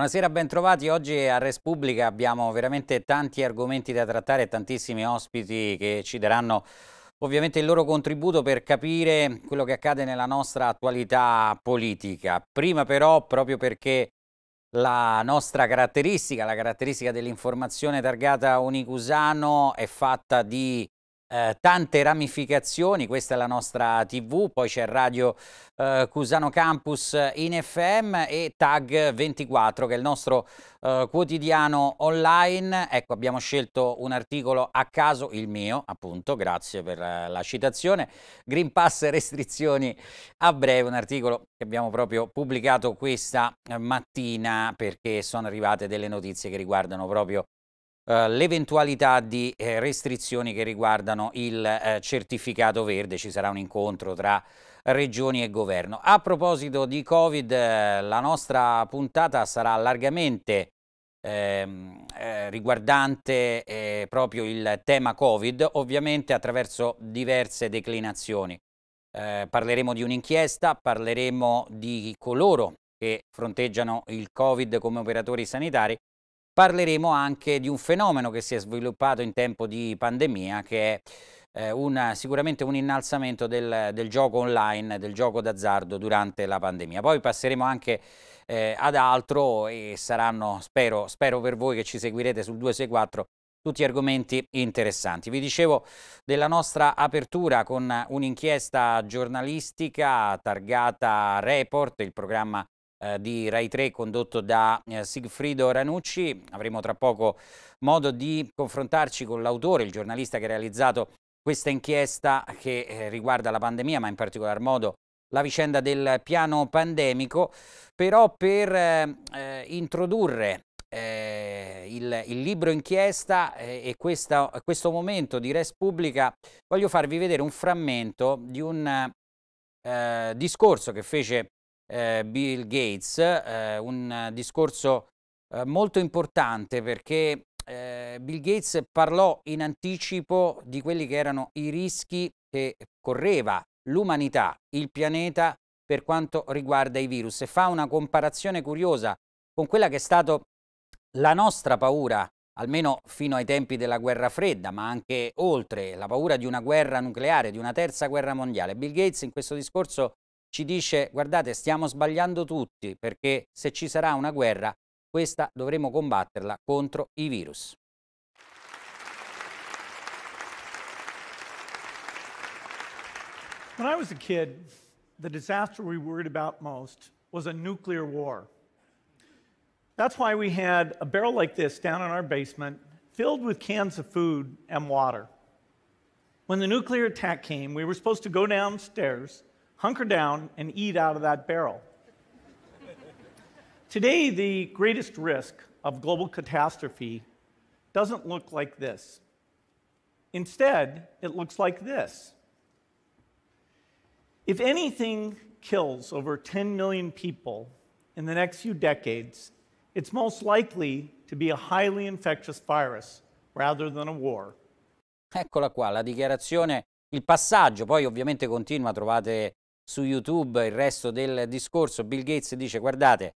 Buonasera, bentrovati. Oggi a Respubblica abbiamo veramente tanti argomenti da trattare e tantissimi ospiti che ci daranno ovviamente il loro contributo per capire quello che accade nella nostra attualità politica. Prima però, proprio perché la nostra caratteristica, la caratteristica dell'informazione targata Unicusano è fatta di eh, tante ramificazioni, questa è la nostra TV, poi c'è Radio eh, Cusano Campus in FM e Tag 24 che è il nostro eh, quotidiano online. Ecco, abbiamo scelto un articolo a caso, il mio, appunto, grazie per eh, la citazione, Green Pass restrizioni a breve, un articolo che abbiamo proprio pubblicato questa eh, mattina perché sono arrivate delle notizie che riguardano proprio eh, l'eventualità di eh, restrizioni che riguardano il eh, certificato verde, ci sarà un incontro tra regioni e governo. A proposito di Covid, eh, la nostra puntata sarà largamente Ehm, eh, riguardante eh, proprio il tema Covid, ovviamente attraverso diverse declinazioni. Eh, parleremo di un'inchiesta, parleremo di coloro che fronteggiano il Covid come operatori sanitari parleremo anche di un fenomeno che si è sviluppato in tempo di pandemia che è eh, una, sicuramente un innalzamento del, del, gioco online, del gioco d'azzardo durante la pandemia. Poi passeremo anche eh, ad altro e saranno, spero, spero per voi che ci seguirete sul 264, tutti argomenti interessanti. Vi dicevo della nostra apertura con un'inchiesta giornalistica targata Report, il programma eh, di Rai 3 condotto da eh, Sigfrido Ranucci. Avremo tra poco modo di confrontarci con l'autore, il giornalista che ha realizzato questa inchiesta che eh, riguarda la pandemia, ma in particolar modo la vicenda del piano pandemico, però per eh, introdurre eh, il, il, libro inchiesta eh, e questa, questo momento di Res Pubblica voglio farvi vedere un frammento di un discorso che fece eh, Bill Gates, eh, un discorso eh, molto importante perché eh, Bill Gates parlò in anticipo di quelli che erano i rischi che correva l'umanità, il pianeta per quanto riguarda i virus e fa una comparazione curiosa con quella che è stata la nostra paura, almeno fino ai tempi della guerra fredda, ma anche oltre, la paura di una guerra nucleare, di una terza guerra mondiale. Bill Gates in questo discorso ci dice guardate stiamo sbagliando tutti perché se ci sarà una guerra questa dovremo combatterla contro i virus. When I was a kid, the disaster we worried about most was a nuclear war. That's why we had a barrel like this down in our basement filled with cans of food and water. When the nuclear attack came, we were supposed to go downstairs hunker down and eat out of that barrel. Today, the greatest risk of global catastrophe doesn't look like this. Instead, it looks like this. If anything kills over 10 million people in the next few decades, it's most likely to be a highly infectious virus rather than a war. Eccola qua la dichiarazione, il passaggio, poi ovviamente continua, trovate su YouTube il resto del discorso, Bill Gates dice guardate,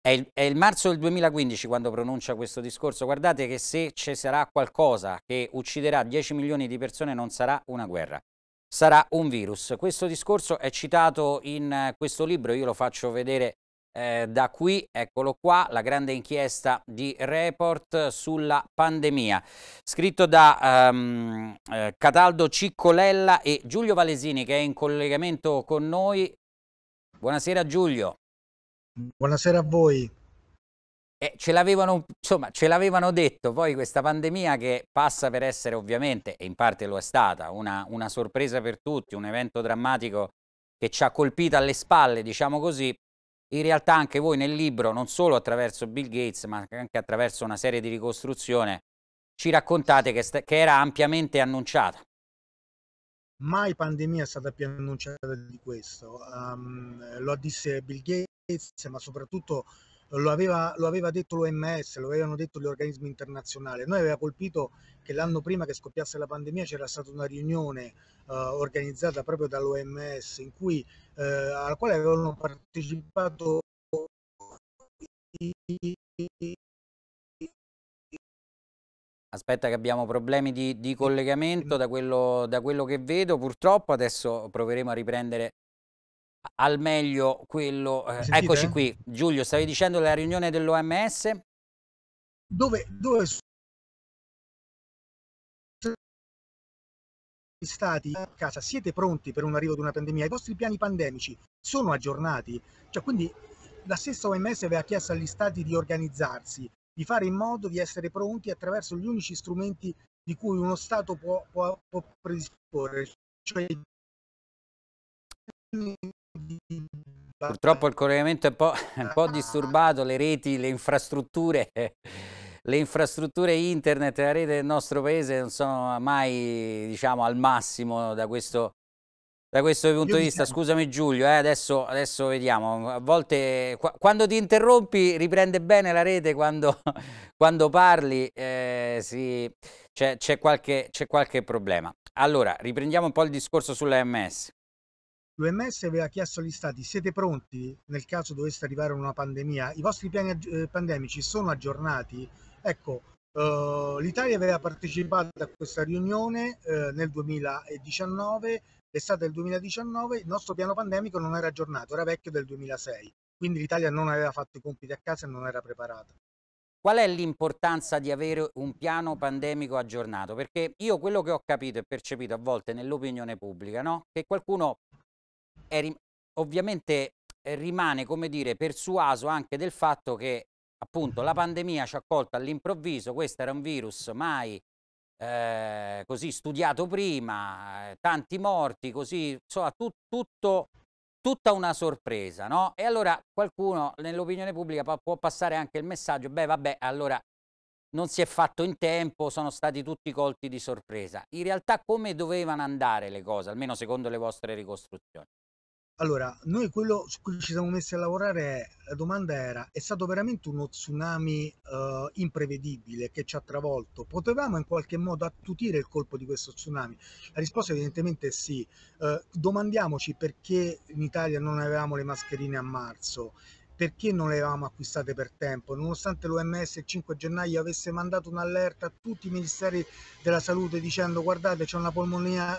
è il, è il, marzo del 2015 quando pronuncia questo discorso, guardate che se ci sarà qualcosa che ucciderà 10 milioni di persone non sarà una guerra, sarà un virus. Questo discorso è citato in eh, questo libro, io lo faccio vedere eh, da qui, eccolo qua, la grande inchiesta di report sulla pandemia, scritto da um, eh, Cataldo Ciccolella e Giulio Valesini che è in collegamento con noi. Buonasera Giulio. Buonasera a voi. Eh, ce, l'avevano, ce l'avevano detto, poi questa pandemia che passa per essere ovviamente, e in parte lo è stata, una, una sorpresa per tutti, un evento drammatico che ci ha colpito alle spalle, diciamo così, in realtà anche voi nel libro, non solo attraverso Bill Gates, ma anche attraverso una serie di ricostruzione, ci raccontate che, che era ampiamente annunciata. Mai pandemia è stata più annunciata di questo. Um, lo disse Bill Gates, ma soprattutto lo aveva, lo aveva detto l'OMS, lo avevano detto gli organismi internazionali. Noi aveva colpito che l'anno prima che scoppiasse la pandemia c'era stata una riunione eh, organizzata proprio dall'OMS in cui, eh, alla quale avevano partecipato Aspetta che abbiamo problemi di, di collegamento da quello, da quello, che vedo, purtroppo adesso proveremo a riprendere al meglio quello. Eh, eccoci qui, Giulio, stavi dicendo la riunione dell'OMS? Dove, dove stati a casa, siete pronti per un arrivo di una pandemia, i vostri piani pandemici sono aggiornati, cioè quindi la stessa OMS aveva chiesto agli stati di organizzarsi, di fare in modo di essere pronti attraverso gli unici strumenti di cui uno Stato può, può, può predisporre, cioè Purtroppo il collegamento è un po', un po ah. disturbato, le reti, le infrastrutture, le infrastrutture internet la rete del nostro paese non sono mai diciamo, al massimo da questo, da questo punto di vista. Scusami Giulio, eh, adesso, adesso, vediamo. A volte qua, quando ti interrompi riprende bene la rete, quando, quando parli eh, c'è qualche, qualche problema. Allora, riprendiamo un po' il discorso sull'AMS. L'OMS aveva chiesto agli stati siete pronti nel caso dovesse arrivare una pandemia? I vostri piani eh, pandemici sono aggiornati? Ecco, eh, l'Italia aveva partecipato a questa riunione eh, nel 2019, l'estate del 2019, il nostro piano pandemico non era aggiornato, era vecchio del 2006, quindi l'Italia non aveva fatto i compiti a casa e non era preparata. Qual è l'importanza di avere un piano pandemico aggiornato? Perché io quello che ho capito e percepito a volte nell'opinione pubblica, no? che qualcuno rim ovviamente eh, rimane, come dire, persuaso anche del fatto che appunto la mm-hmm. pandemia ci ha colto all'improvviso, questo era un virus mai eh, così studiato prima, eh, tanti morti, così, insomma, tu, tutto, tutta una sorpresa, no? E allora qualcuno nell'opinione pubblica può passare anche il messaggio, beh vabbè, allora non si è fatto in tempo, sono stati tutti colti di sorpresa. In realtà come dovevano andare le cose, almeno secondo le vostre ricostruzioni? Allora, noi quello su cui ci siamo messi a lavorare, è, la domanda era, è stato veramente uno tsunami eh, imprevedibile che ci ha travolto? Potevamo in qualche modo attutire il colpo di questo tsunami? La risposta evidentemente è sì. Eh, domandiamoci perché in Italia non avevamo le mascherine a marzo perché non le avevamo acquistate per tempo, nonostante l'OMS il 5 gennaio avesse mandato un'allerta a tutti i ministeri della salute dicendo guardate c'è una,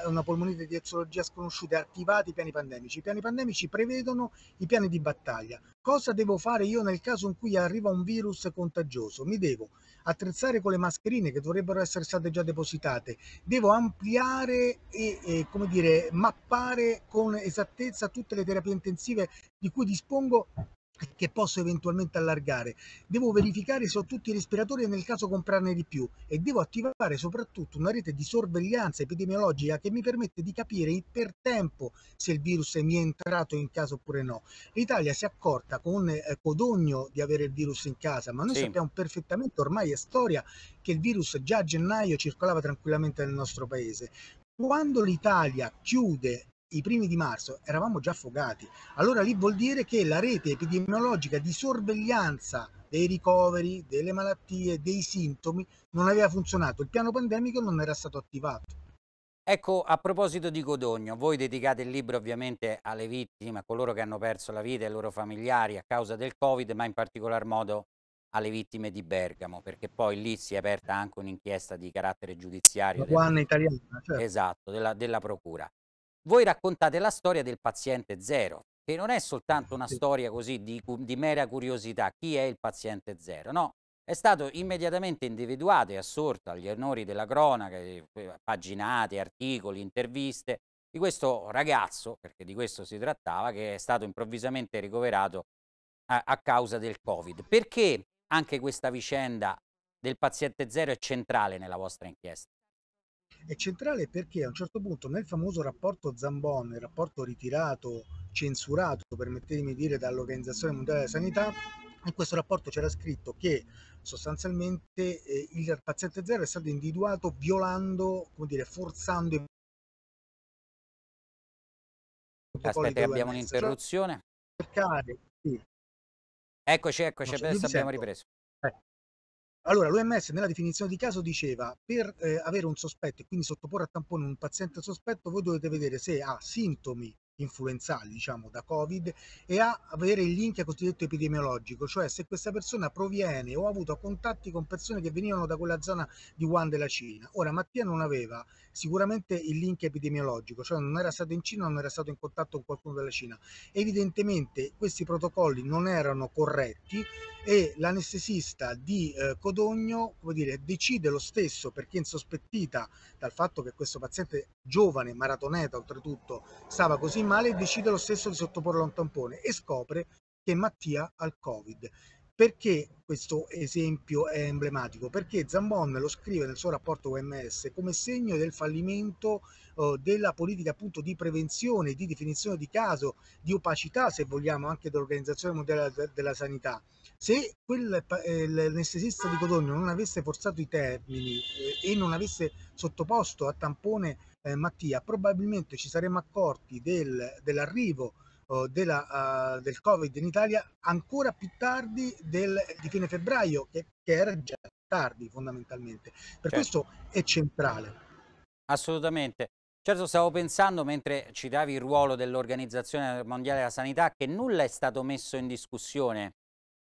una polmonite di eziologia sconosciuta, attivate i piani pandemici. I piani pandemici prevedono i piani di battaglia. Cosa devo fare io nel caso in cui arriva un virus contagioso? Mi devo attrezzare con le mascherine che dovrebbero essere state già depositate, devo ampliare e, e come dire, mappare con esattezza tutte le terapie intensive di cui dispongo che posso eventualmente allargare. Devo verificare se ho tutti i respiratori e nel caso comprarne di più e devo attivare soprattutto una rete di sorveglianza epidemiologica che mi permette di capire per tempo se il virus mi è entrato in casa oppure no. L'Italia si è accorta con eh, codogno di avere il virus in casa, ma noi sì. sappiamo perfettamente, ormai è storia, che il virus già a gennaio circolava tranquillamente nel nostro paese. Quando l'Italia chiude i primi di marzo eravamo già affogati. Allora lì vuol dire che la rete epidemiologica di sorveglianza dei ricoveri, delle malattie, dei sintomi non aveva funzionato, il piano pandemico non era stato attivato. Ecco, a proposito di Codogno, voi dedicate il libro ovviamente alle vittime, a coloro che hanno perso la vita e ai loro familiari a causa del Covid, ma in particolar modo alle vittime di Bergamo, perché poi lì si è aperta anche un'inchiesta di carattere giudiziario. La della, italiana, certo. Esatto, della, della Procura voi raccontate la storia del paziente zero, che non è soltanto una storia così di, di, mera curiosità, chi è il paziente zero, no? È stato immediatamente individuato e assorto agli onori della cronaca, eh, eh, paginate, articoli, interviste di questo ragazzo, perché di questo si trattava, che è stato improvvisamente ricoverato a, a causa del Covid. Perché anche questa vicenda del paziente zero è centrale nella vostra inchiesta? È centrale perché a un certo punto nel famoso rapporto Zambon, il rapporto ritirato, censurato, permettetemi di dire, dall'Organizzazione Mondiale della Sanità, in questo rapporto c'era scritto che sostanzialmente eh, il paziente zero è stato individuato violando, come dire, forzando i Aspetta, abbiamo un'interruzione. Cioè, cercare, sì. Eccoci, eccoci, adesso abbiamo ripreso. Allora, l'OMS nella definizione di caso diceva per eh, avere un sospetto e quindi sottoporre a tampone un paziente sospetto, voi dovete vedere se ha sintomi influenzali, diciamo, da Covid e a avere il link cosiddetto epidemiologico, cioè se questa persona proviene o ha avuto contatti con persone che venivano da quella zona di Wuhan della Cina. Ora Mattia non aveva sicuramente il link epidemiologico, cioè non era stato in Cina, non era stato in contatto con qualcuno della Cina. Evidentemente questi protocolli non erano corretti e l'anestesista di eh, Codogno come dire, decide lo stesso perché insospettita dal fatto che questo paziente giovane, maratoneta oltretutto, stava così animale decide lo stesso di sottoporlo a un tampone e scopre che Mattia ha il Covid. Perché questo esempio è emblematico? Perché Zambon lo scrive nel suo rapporto OMS come segno del fallimento eh, della politica appunto di prevenzione, di definizione di caso, di opacità se vogliamo anche dell'Organizzazione Mondiale della Sanità se eh, l'anestesista di Codogno non avesse forzato i termini eh, e non avesse sottoposto a tampone eh, Mattia, probabilmente ci saremmo accorti del, dell'arrivo oh, della, uh, del Covid in Italia ancora più tardi del, di fine febbraio, che, che era già tardi fondamentalmente. Per certo. questo è centrale. Assolutamente. Certo, stavo pensando mentre citavi il ruolo dell'Organizzazione Mondiale della Sanità che nulla è stato messo in discussione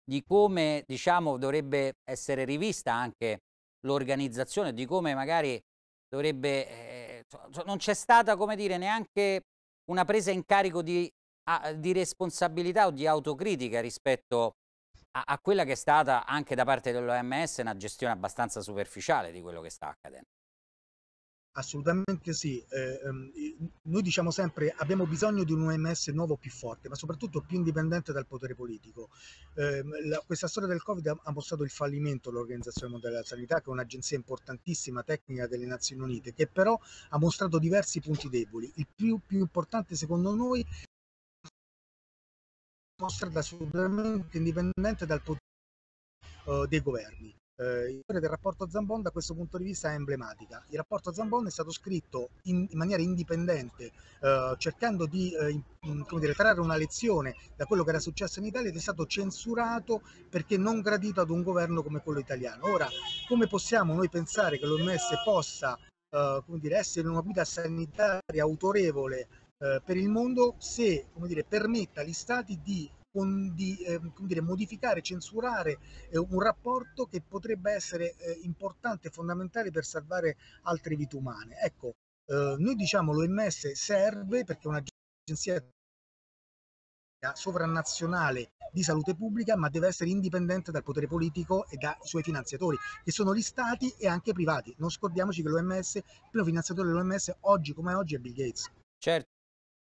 di come diciamo, dovrebbe essere rivista anche l'organizzazione, di come magari dovrebbe... Eh, non c'è stata, come dire, neanche una presa in carico di, a, di responsabilità o di autocritica rispetto a, a quella che è stata anche da parte dell'OMS una gestione abbastanza superficiale di quello che sta accadendo. Assolutamente sì. Eh, ehm, noi diciamo sempre abbiamo bisogno di un OMS nuovo più forte, ma soprattutto più indipendente dal potere politico. Eh, la, questa storia del Covid ha, mostrato il fallimento dell'Organizzazione Mondiale della Sanità, che è un'agenzia importantissima tecnica delle Nazioni Unite, che però ha mostrato diversi punti deboli. Il più, più importante secondo noi è mostra assolutamente indipendente dal potere eh, dei governi eh, storia del rapporto Zambon da questo punto di vista è emblematica. Il rapporto Zambon è stato scritto in, in maniera indipendente, eh, cercando di eh, in, dire, trarre una lezione da quello che era successo in Italia ed è stato censurato perché non gradito ad un governo come quello italiano. Ora, come possiamo noi pensare che l'OMS possa eh, dire, essere una guida sanitaria autorevole eh, per il mondo se dire, permette agli stati di condi, eh, dire, modificare, censurare eh, un rapporto che potrebbe essere eh, importante, fondamentale per salvare altre vite umane. Ecco, eh, noi diciamo l'OMS serve perché è un'agenzia sovranazionale di salute pubblica, ma deve essere indipendente dal potere politico e dai suoi finanziatori, che sono gli stati e anche privati. Non scordiamoci che l'OMS, il primo finanziatore dell'OMS oggi come oggi è Bill Gates. Certo.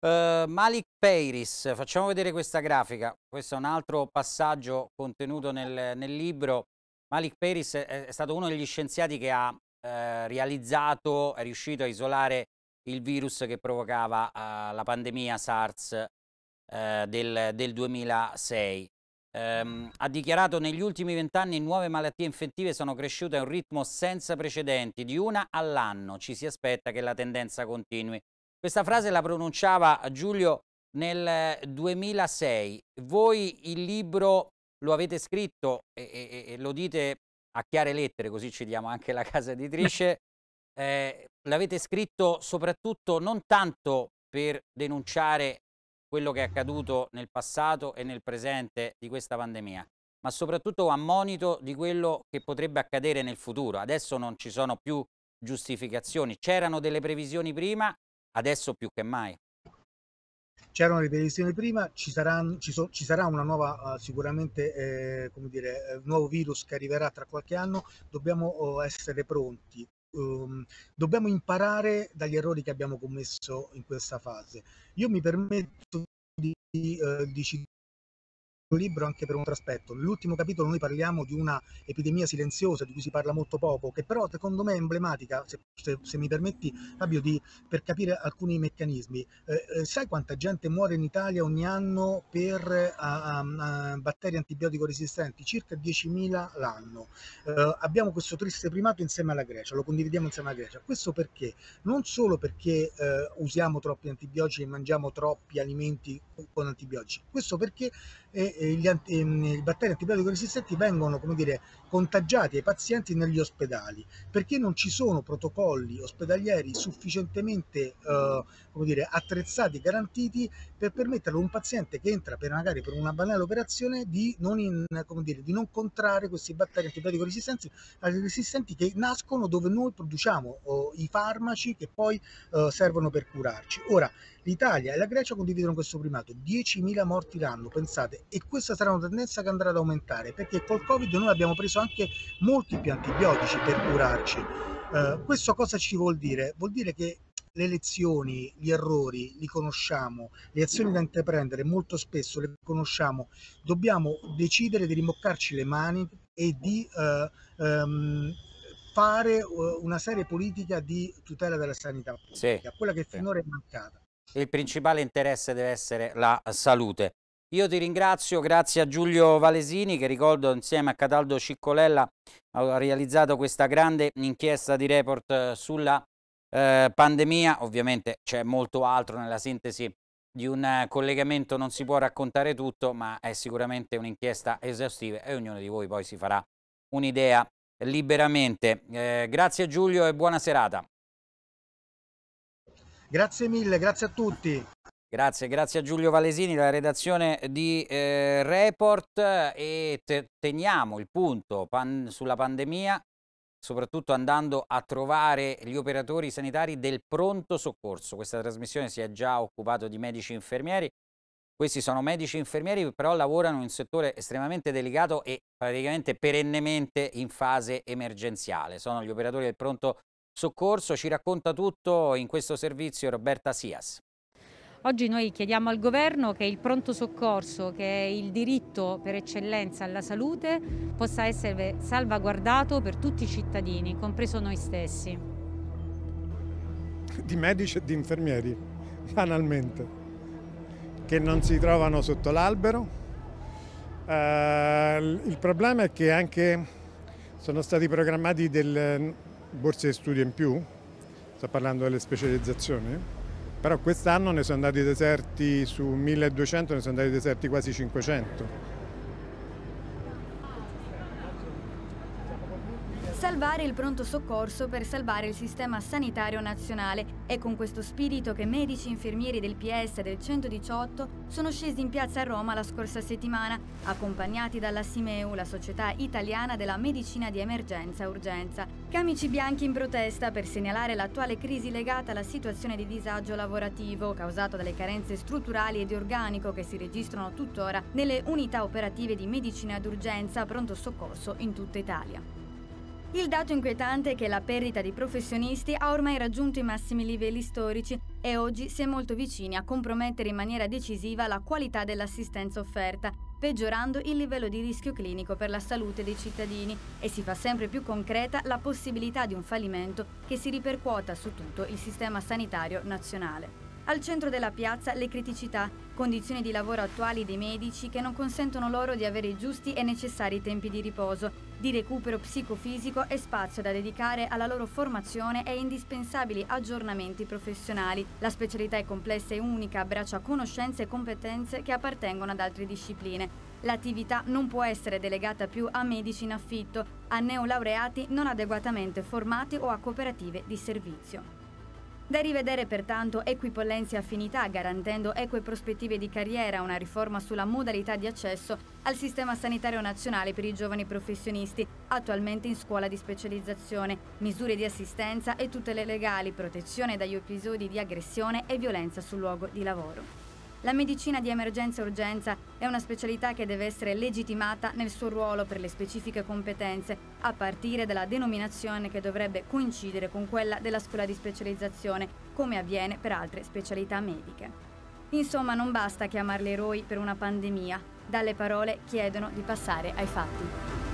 Uh, Malik Peiris, facciamo vedere questa grafica, questo è un altro passaggio contenuto nel, nel libro. Malik Peiris è, è, stato uno degli scienziati che ha eh, realizzato, è riuscito a isolare il virus che provocava eh, la pandemia SARS eh, del, del, 2006. Um, ehm, ha dichiarato negli ultimi vent'anni nuove malattie infettive sono cresciute a un ritmo senza precedenti, di una all'anno. Ci si aspetta che la tendenza continui questa frase la pronunciava Giulio nel 2006. Eh, Voi il libro lo avete scritto e, e, e lo dite a chiare lettere, così ci diamo anche la casa editrice. Eh, l'avete scritto soprattutto non tanto per denunciare quello che è accaduto nel passato e nel presente di questa pandemia, ma soprattutto a monito di quello che potrebbe accadere nel futuro. Adesso non ci sono più giustificazioni, c'erano delle previsioni prima, adesso più che mai. C'erano le televisioni prima, ci, saranno, ci, so, ci sarà una nuova, eh, sicuramente, eh, come dire, eh, un nuovo virus che arriverà tra qualche anno, dobbiamo oh, essere pronti. Um, dobbiamo imparare dagli errori che abbiamo commesso in questa fase. Io mi permetto di, uh, di citare un libro anche per un altro aspetto. Nell'ultimo capitolo noi parliamo di una epidemia silenziosa di cui si parla molto poco, che però secondo me è emblematica, se, se, se mi permetti Fabio, di, per capire alcuni meccanismi. Eh, eh sai quanta gente muore in Italia ogni anno per a, a, batteri antibiotico resistenti? Circa 10.000 l'anno. Eh, abbiamo questo triste primato insieme alla Grecia, lo condividiamo insieme alla Grecia. Questo perché? Non solo perché eh, usiamo troppi antibiotici e mangiamo troppi alimenti con antibiotici, questo perché... Eh, gli mm, i batteri antibiotico resistenti vengono come dire, contagiati ai pazienti negli ospedali perché non ci sono protocolli ospedalieri sufficientemente eh, come dire, attrezzati, garantiti per permettere a un paziente che entra per, magari per una banale operazione di non, in, come dire, di non contrarre questi batteri antibiotico resistenti, resistenti che nascono dove noi produciamo oh, i farmaci che poi eh, servono per curarci. Ora, L'Italia e la Grecia condividono questo primato, 10.000 morti l'anno, pensate, e questa sarà una tendenza che andrà ad aumentare, perché col Covid noi abbiamo preso anche molti più antibiotici per curarci. Uh, questo cosa ci vuol dire? Vuol dire che le lezioni, gli errori li conosciamo, le azioni da intraprendere molto spesso le conosciamo, dobbiamo decidere di rimboccarci le mani e di uh, um, fare eh, una serie politica di tutela della sanità pubblica, sì. quella che finora è mancata il principale interesse deve essere la salute. Io ti ringrazio, grazie a Giulio Valesini che ricordo insieme a Cataldo Ciccolella ha realizzato questa grande inchiesta di report eh, sulla eh, pandemia. Ovviamente c'è molto altro nella sintesi di un eh, collegamento, non si può raccontare tutto, ma è sicuramente un'inchiesta esaustiva e ognuno di voi poi si farà un'idea liberamente. Eh, grazie Giulio e buona serata. Grazie mille, grazie a tutti. Grazie, grazie a Giulio Valesini della redazione di eh, Report e te teniamo il punto pan sulla pandemia, soprattutto andando a trovare gli operatori sanitari del pronto soccorso. Questa trasmissione si è già occupata di medici infermieri. Questi sono medici infermieri però lavorano in un settore estremamente delicato e praticamente perennemente in fase emergenziale. Sono gli operatori del pronto soccorso soccorso. Ci racconta tutto in questo servizio Roberta Sias. Oggi noi chiediamo al governo che il pronto soccorso, che è il diritto per eccellenza alla salute, possa essere salvaguardato per tutti i cittadini, compreso noi stessi. Di medici e di infermieri, banalmente, che non si trovano sotto l'albero. Eh, il problema è che anche sono stati programmati del, borse di studio in più, sto parlando delle specializzazioni, però quest'anno ne sono andati deserti su 1200, ne sono andati deserti quasi 500 salvare il pronto soccorso per salvare il sistema sanitario nazionale. È con questo spirito che medici e infermieri del PS del 118 sono scesi in piazza a Roma la scorsa settimana, accompagnati dalla Simeu, la società italiana della medicina di emergenza-urgenza. Camici bianchi in protesta per segnalare l'attuale crisi legata alla situazione di disagio lavorativo causato dalle carenze strutturali e di organico che si registrano tuttora nelle unità operative di medicina d'urgenza pronto soccorso in tutta Italia. Il dato inquietante è che la perdita di professionisti ha ormai raggiunto i massimi livelli storici e oggi si è molto vicini a compromettere in maniera decisiva la qualità dell'assistenza offerta, peggiorando il livello di rischio clinico per la salute dei cittadini e si fa sempre più concreta la possibilità di un fallimento che si ripercuota su tutto il sistema sanitario nazionale. Al centro della piazza le criticità, condizioni di lavoro attuali dei medici che non consentono loro di avere i giusti e necessari tempi di riposo, di recupero psicofisico e spazio da dedicare alla loro formazione e indispensabili aggiornamenti professionali. La specialità è complessa e unica, abbraccia conoscenze e competenze che appartengono ad altre discipline. L'attività non può essere delegata più a medici in affitto, a neolaureati non adeguatamente formati o a cooperative di servizio. Da rivedere pertanto equipollenze e affinità, garantendo eque prospettive di carriera, una riforma sulla modalità di accesso al sistema sanitario nazionale per i giovani professionisti, attualmente in scuola di specializzazione, misure di assistenza e tutele legali, protezione dagli episodi di aggressione e violenza sul luogo di lavoro. La medicina di emergenza e urgenza è una specialità che deve essere legittimata nel suo ruolo per le specifiche competenze, a partire dalla denominazione che dovrebbe coincidere con quella della scuola di specializzazione, come avviene per altre specialità mediche. Insomma, non basta chiamarli eroi per una pandemia, dalle parole chiedono di passare ai fatti.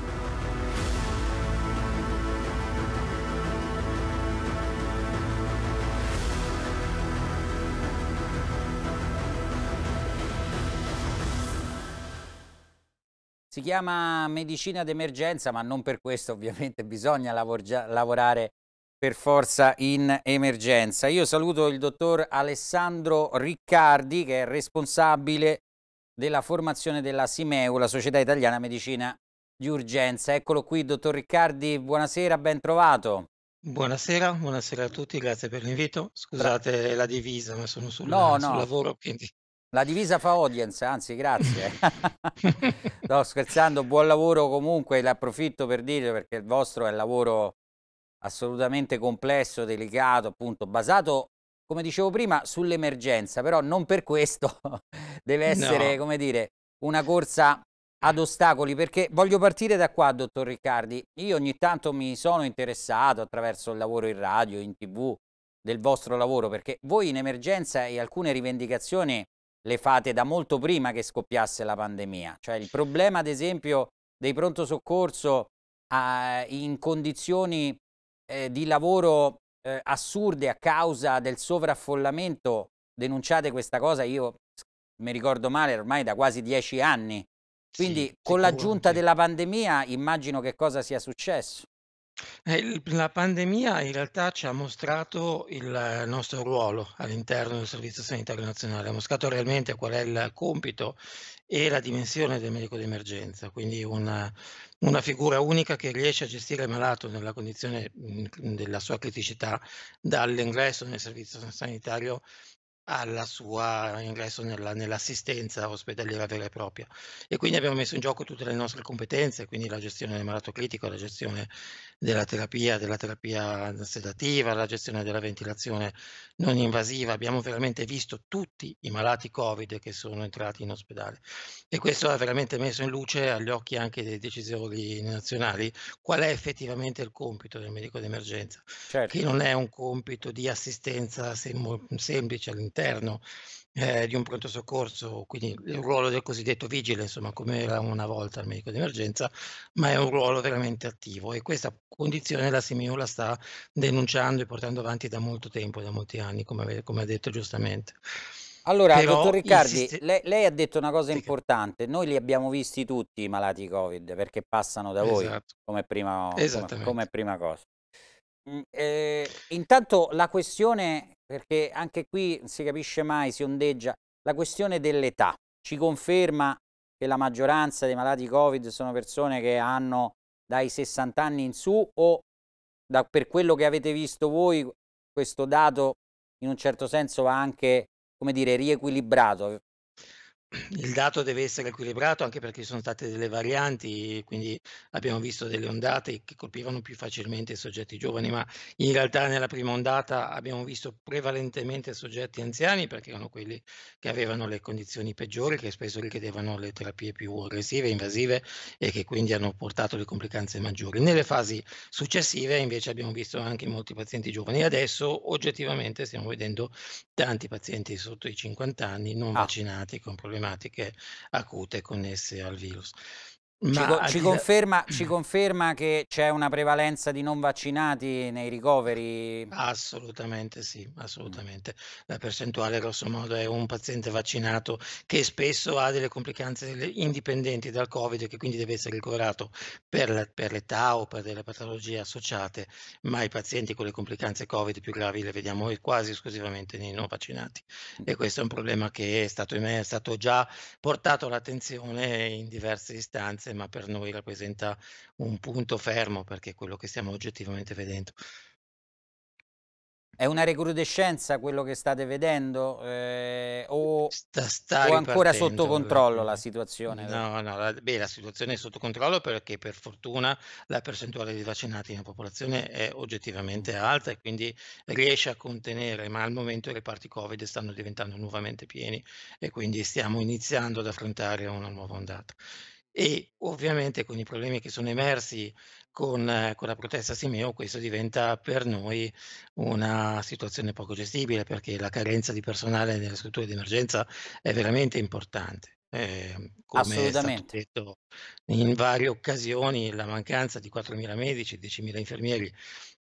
Si chiama medicina d'emergenza, ma non per questo ovviamente bisogna lavorare per forza in emergenza. Io saluto il dottor Alessandro Riccardi, che è responsabile della formazione della Simeu, la Società Italiana Medicina di Urgenza. Eccolo qui, dottor Riccardi, buonasera, ben trovato. Buonasera, buonasera a tutti, grazie per l'invito. Scusate la divisa, ma sono sul, no, no. sul lavoro, quindi... La divisa fa audience, anzi grazie. no, scherzando, buon lavoro comunque, ne approfitto per dire perché il vostro è un lavoro assolutamente complesso, delicato, appunto, basato, come dicevo prima, sull'emergenza, però non per questo deve essere, no. come dire, una corsa ad ostacoli, perché voglio partire da qua, dottor Riccardi. Io ogni tanto mi sono interessato attraverso il lavoro in radio, in tv, del vostro lavoro, perché voi in emergenza e alcune rivendicazioni le fate da molto prima che scoppiasse la pandemia. Cioè il problema, ad esempio, dei pronto soccorso eh, in condizioni eh, di lavoro eh, assurde a causa del sovraffollamento, denunciate questa cosa, io mi ricordo male, ormai da quasi dieci anni. Quindi sì, con l'aggiunta della pandemia immagino che cosa sia successo. Eh, la pandemia in realtà ci ha mostrato il nostro ruolo all'interno del Servizio Sanitario Nazionale, ha mostrato realmente qual è il compito e la dimensione del medico d'emergenza, quindi una una figura unica che riesce a gestire il malato nella condizione, mm, della sua criticità dall'ingresso nel servizio sanitario alla sua ingresso nella, nell'assistenza ospedaliera vera e propria. E quindi abbiamo messo in gioco tutte le nostre competenze, quindi la gestione del malato critico, la gestione della terapia, della terapia sedativa, la gestione della ventilazione non invasiva. Abbiamo veramente visto tutti i malati Covid che sono entrati in ospedale. E questo ha veramente messo in luce agli occhi anche dei decisori nazionali qual è effettivamente il compito del medico d'emergenza, certo. che non è un compito di assistenza sem- semplice all'interno all'interno eh, di un pronto soccorso, quindi il ruolo del cosiddetto vigile, insomma, come era una volta il medico d'emergenza, ma è un ruolo veramente attivo e questa condizione la Simiula sta denunciando e portando avanti da molto tempo, da molti anni, come, come ha detto giustamente. Allora, Però dottor Riccardi, lei, lei, ha detto una cosa importante, noi li abbiamo visti tutti i malati Covid perché passano da esatto. voi come prima, come, come prima cosa. Eh, intanto la questione, perché anche qui si capisce mai, si ondeggia, la questione dell'età. Ci conferma che la maggioranza dei malati Covid sono persone che hanno dai 60 anni in su o da, per quello che avete visto voi questo dato in un certo senso va anche, come dire, riequilibrato il dato deve essere equilibrato anche perché ci sono state delle varianti, quindi abbiamo visto delle ondate che colpivano più facilmente i soggetti giovani, ma in realtà nella prima ondata abbiamo visto prevalentemente soggetti anziani perché erano quelli che avevano le condizioni peggiori, che spesso richiedevano le terapie più aggressive, invasive e che quindi hanno portato le complicanze maggiori. Nelle fasi successive invece abbiamo visto anche molti pazienti giovani, adesso oggettivamente stiamo vedendo tanti pazienti sotto i 50 anni non ah. vaccinati con problemi problematiche acute connesse al virus. Ci, ci, conferma, ci, mm. conferma, che c'è una prevalenza di non vaccinati nei ricoveri? Assolutamente sì, mm. assolutamente. La percentuale grosso modo è un paziente vaccinato che spesso ha delle complicanze indipendenti dal Covid e che quindi deve essere ricoverato per, l'età o per delle patologie associate, ma i pazienti con le complicanze Covid più gravi le vediamo quasi esclusivamente nei non vaccinati e mm. questo è un problema che è stato, è stato già portato all'attenzione in diverse istanze minoranze, ma per noi rappresenta un punto fermo perché è quello che stiamo oggettivamente vedendo. È una recrudescenza quello che state vedendo eh, o, sta, sta o ancora sotto controllo la situazione? No, no la, beh, la situazione è sotto controllo perché per fortuna la percentuale di vaccinati nella popolazione è oggettivamente alta e quindi riesce a contenere, ma al momento i reparti Covid stanno diventando nuovamente pieni e quindi stiamo iniziando ad affrontare una nuova ondata. E ovviamente con i problemi che sono emersi con, eh, con la protesta Simeo, questo diventa per noi una situazione poco gestibile perché la carenza di personale nelle strutture di emergenza è veramente importante. Eh, come è stato detto in varie occasioni, la mancanza di 4.000 medici, 10.000 infermieri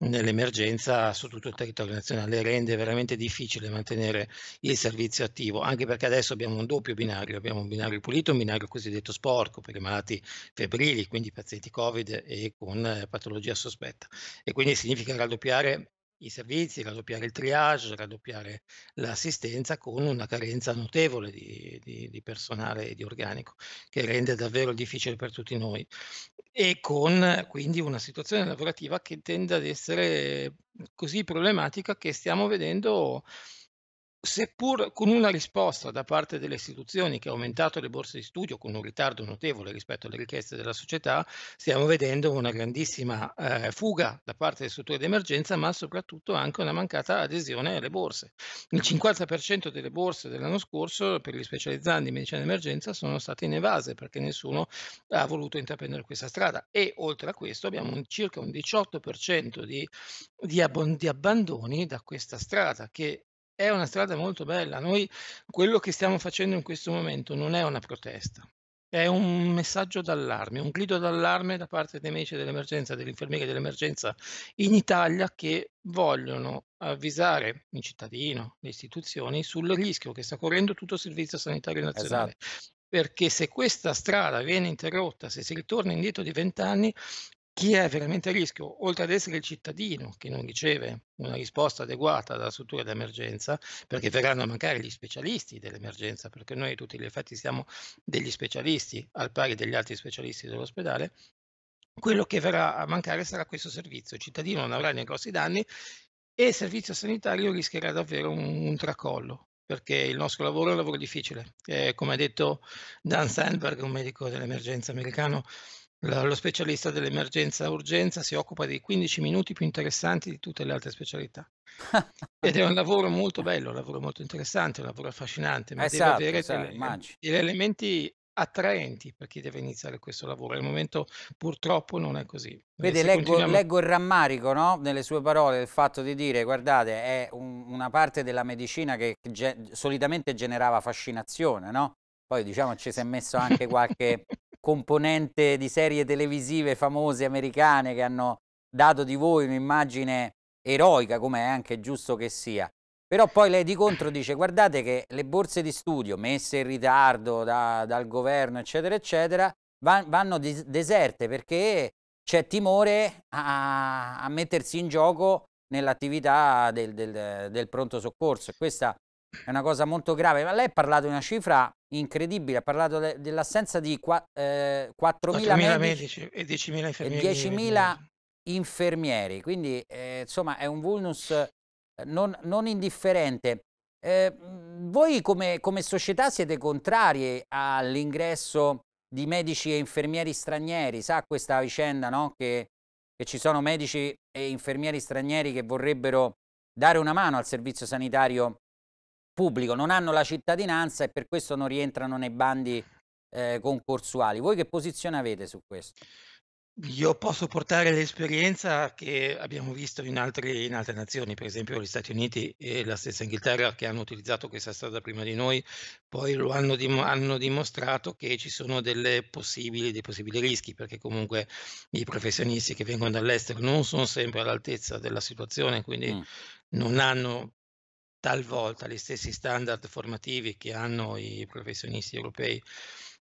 nell'emergenza su tutto il territorio nazionale rende veramente difficile mantenere il servizio attivo, anche perché adesso abbiamo un doppio binario, abbiamo un binario pulito e un binario cosiddetto sporco per i malati febbrili, quindi pazienti Covid e con eh, patologia sospetta. E quindi significa raddoppiare i servizi, raddoppiare il triage, raddoppiare l'assistenza con una carenza notevole di, di, di, personale e di organico che rende davvero difficile per tutti noi e con quindi una situazione lavorativa che tende ad essere eh, così problematica che stiamo vedendo seppur con una risposta da parte delle istituzioni che ha aumentato le borse di studio con un ritardo notevole rispetto alle richieste della società, stiamo vedendo una grandissima eh, fuga da parte delle strutture d'emergenza, ma soprattutto anche una mancata adesione alle borse. Il 50% delle borse dell'anno scorso per gli specializzanti in medicina d'emergenza sono state inevase perché nessuno ha voluto intraprendere questa strada e oltre a questo abbiamo un, circa un 18% di, di, ab- di abbandoni da questa strada che è una strada molto bella. Noi quello che stiamo facendo in questo momento non è una protesta, è un messaggio d'allarme, un grido d'allarme da parte dei medici dell'emergenza, delle infermieri dell'emergenza in Italia che vogliono avvisare il cittadino, le istituzioni sul rischio che sta correndo tutto il servizio sanitario nazionale. Esatto. Perché se questa strada viene interrotta, se si ritorna indietro di vent'anni, chi è veramente a rischio, oltre ad essere il cittadino che non riceve una risposta adeguata dalla struttura d'emergenza, perché verranno a mancare gli specialisti dell'emergenza, perché noi a tutti gli effetti siamo degli specialisti al pari degli altri specialisti dell'ospedale, quello che verrà a mancare sarà questo servizio. Il cittadino non avrà né grossi danni e il servizio sanitario rischierà davvero un, un tracollo perché il nostro lavoro è un lavoro difficile. Eh, come ha detto Dan Sandberg, un medico dell'emergenza americano, lo specialista dell'emergenza-urgenza si occupa dei 15 minuti più interessanti di tutte le altre specialità. Ed è un lavoro molto bello, un lavoro molto interessante, un lavoro affascinante, ma esatto, deve avere esatto, degli elementi attraenti per chi deve iniziare questo lavoro. Al momento purtroppo non è così. Vede, leggo, continuiamo... leggo, il rammarico no? nelle sue parole, il fatto di dire, guardate, è un, una parte della medicina che ge solitamente generava fascinazione, no? Poi diciamo ci si è messo anche qualche componente di serie televisive famose americane che hanno dato di voi un'immagine eroica, come è anche giusto che sia. Però poi lei di contro dice guardate che le borse di studio messe in ritardo da, dal governo eccetera eccetera vanno deserte perché c'è timore a, a, mettersi in gioco nell'attività del, del, del, pronto soccorso e questa è una cosa molto grave. Ma lei ha parlato di una cifra incredibile, ha parlato de dell'assenza di qua, eh, 4.000 medici, medici, e 10.000 infermieri. 10 infermieri. Quindi eh, insomma è un vulnus eh, non, non indifferente. Eh, voi come, come, società siete contrarie all'ingresso di medici e infermieri stranieri, sa questa vicenda no? che, che ci sono medici e infermieri stranieri che vorrebbero dare una mano al servizio sanitario pubblico, non hanno la cittadinanza e per questo non rientrano nei bandi eh, concorsuali. Voi che posizione avete su questo? Io posso portare l'esperienza che abbiamo visto in altre, in altre, nazioni, per esempio gli Stati Uniti e la stessa Inghilterra che hanno utilizzato questa strada prima di noi, poi lo hanno, dim- hanno dimostrato che ci sono dei possibili rischi, perché comunque i professionisti che vengono dall'estero non sono sempre all'altezza della situazione, quindi mm. non hanno talvolta gli stessi standard formativi che hanno i professionisti europei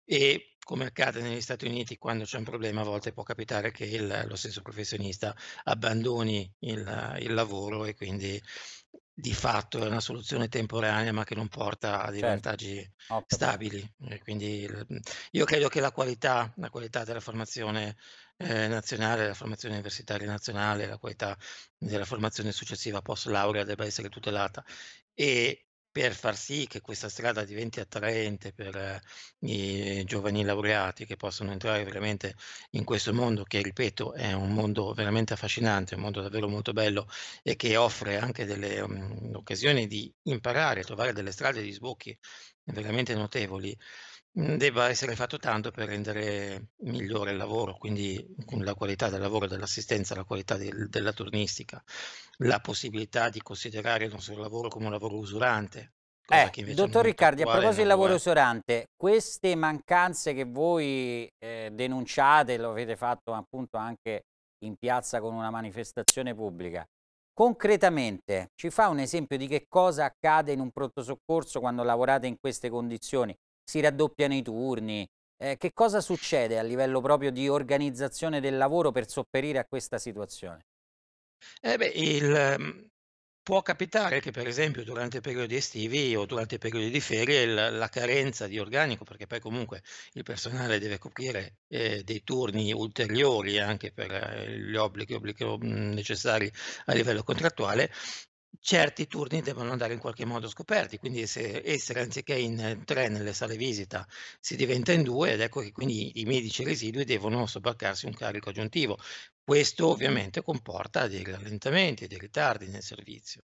e come accade negli Stati Uniti quando c'è un problema a volte può capitare che il, lo stesso professionista abbandoni il, il, lavoro e quindi di fatto è una soluzione temporanea ma che non porta a dei certo. vantaggi Ottimo. stabili. E quindi mhmm, io credo che la qualità, la qualità della formazione ehm, nazionale, la formazione universitaria nazionale, la qualità della formazione successiva post laurea debba essere tutelata e per far sì che questa strada diventi attraente per eh, i giovani laureati che possono entrare veramente in questo mondo che, ripeto, è un mondo veramente affascinante, un mondo davvero molto bello e che offre anche delle um, occasioni di imparare, trovare delle strade di sbocchi veramente notevoli. Mhmm, debba essere fatto tanto per rendere migliore il lavoro, quindi la qualità del lavoro, dell'assistenza, la qualità del, della turnistica, la possibilità di considerare il nostro lavoro come un lavoro usurante. Eh, dottor Riccardi, a proposito del lavoro usurante, queste mancanze che voi eh, denunciate, lo avete fatto appunto anche in piazza con una manifestazione pubblica, concretamente ci fa un esempio di che cosa accade in un pronto soccorso quando lavorate in queste condizioni? si raddoppiano i turni. Eh, che cosa succede a livello proprio di organizzazione del lavoro per sopperire a questa situazione? Eh beh, il, mhmm, può capitare che per esempio durante i periodi estivi o durante i periodi di ferie la, la carenza di organico, perché poi comunque il personale deve coprire eh, dei turni ulteriori anche per eh, gli obblighi, obblighi mhmm, necessari a livello contrattuale, certi turni devono andare in qualche modo scoperti, quindi se essere anziché in tre nelle sale visita si diventa in due ed ecco che quindi i medici residui devono sobbarcarsi un carico aggiuntivo. Questo ovviamente comporta dei rallentamenti, dei ritardi nel servizio.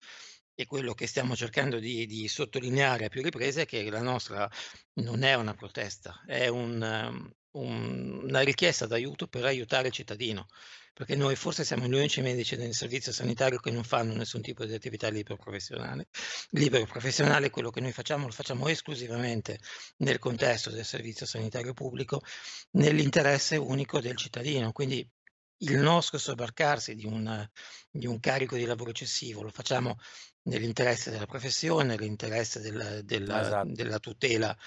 E quello che stiamo cercando di, di sottolineare a più riprese è che la nostra non è una protesta, è un, ehm, un, una richiesta d'aiuto per aiutare il cittadino, perché noi forse siamo gli unici medici nel servizio sanitario che non fanno nessun tipo di attività libero professionale. Libero professionale, quello che noi facciamo, lo facciamo esclusivamente nel contesto del servizio sanitario pubblico, nell'interesse unico del cittadino. Quindi il nostro sobbarcarsi di, una, di un carico di lavoro eccessivo lo facciamo nell'interesse della professione, nell'interesse della, della, esatto. della tutela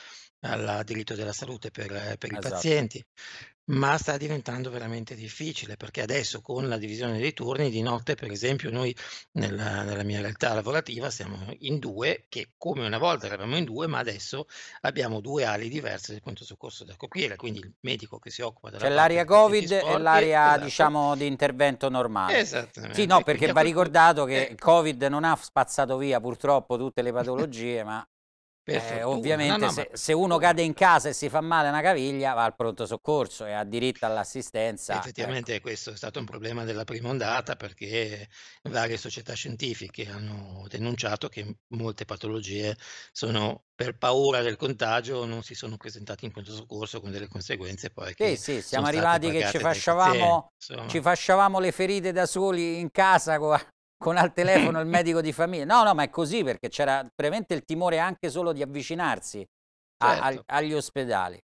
al diritto della salute per, eh, per i esatto. pazienti, ma sta diventando veramente difficile perché adesso con la divisione dei turni di notte, per esempio, noi nella, nella mia realtà lavorativa siamo in due, che come una volta eravamo in due, ma adesso abbiamo due ali diverse del pronto soccorso da coprire, quindi il medico che si occupa della... C'è l'area Covid e l'area, esatto. diciamo, di intervento normale. Esattamente. Sì, no, perché va ricordato che il eh. Covid non ha spazzato via purtroppo tutte le patologie, ma eh, ovviamente no, no, se, se, uno cade in casa e si fa male una caviglia va al pronto soccorso e ha diritto all'assistenza. Effettivamente ecco. questo è stato un problema della prima ondata perché varie società scientifiche hanno denunciato che molte patologie sono per paura del contagio non si sono presentate in pronto soccorso con delle conseguenze poi. Che Sì, sì, siamo arrivati che ci fasciavamo, ci fasciavamo, le ferite da soli in casa con con al telefono il medico di famiglia. No, no, ma è così perché c'era veramente il timore anche solo di avvicinarsi certo. a, a, agli ospedali.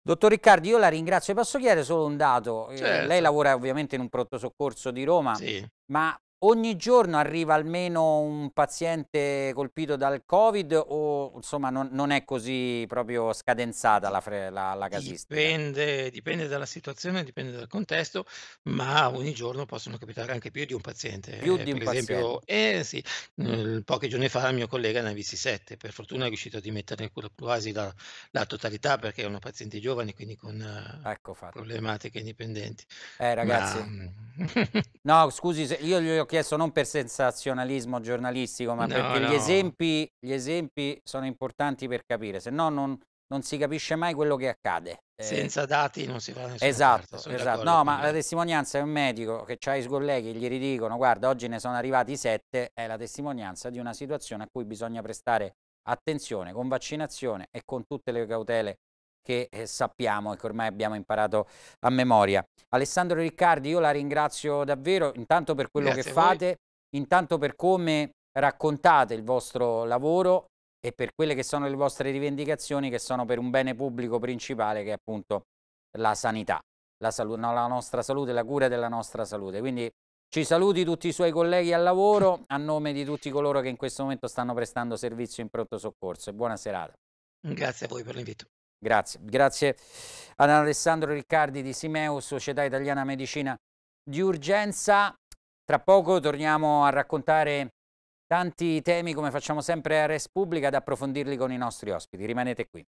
Dottor Riccardi, io la ringrazio. Posso chiedere solo un dato? Eh, certo. lei lavora ovviamente in un pronto soccorso di Roma, sì. ma Ogni giorno arriva almeno un paziente colpito dal Covid o insomma non, non è così proprio scadenzata la, la, la casistica? Dipende, dipende, dalla situazione, dipende dal contesto, ma ogni giorno possono capitare anche più di un paziente. Più eh, di un esempio, paziente. Eh, sì, mh, pochi giorni fa il mio collega ne ha visti sette, per fortuna è riuscito a dimettere quasi la, la totalità perché è una paziente giovane, quindi con eh, ecco problematiche indipendenti. Eh ragazzi, ma... Mm. no scusi, io gli ho chiesto non per sensazionalismo giornalistico, ma no, perché no. Gli, esempi, gli, esempi, sono importanti per capire, se no non, non si capisce mai quello che accade. Eh. Senza eh, dati non si fa nessuna Esatto, esatto. No, ma me. la testimonianza è un medico che ha i suoi colleghi, gli ridicono, guarda, oggi ne sono arrivati sette, è la testimonianza di una situazione a cui bisogna prestare attenzione con vaccinazione e con tutte le cautele che eh, sappiamo e che ormai abbiamo imparato a memoria. Alessandro Riccardi, io la ringrazio davvero intanto per quello Grazie che fate, intanto per come raccontate il vostro lavoro e per quelle che sono le vostre rivendicazioni che sono per un bene pubblico principale che è appunto la sanità, la, no, la nostra salute, la cura della nostra salute. Quindi ci saluti tutti i suoi colleghi al lavoro a nome di tutti coloro che in questo momento stanno prestando servizio in pronto soccorso e buona serata. Grazie a voi per l'invito. Grazie. Grazie ad Alessandro Riccardi di Simeo, Società Italiana Medicina di Urgenza. Tra poco torniamo a raccontare tanti temi come facciamo sempre a Res Pubblica ad approfondirli con i nostri ospiti. Rimanete qui.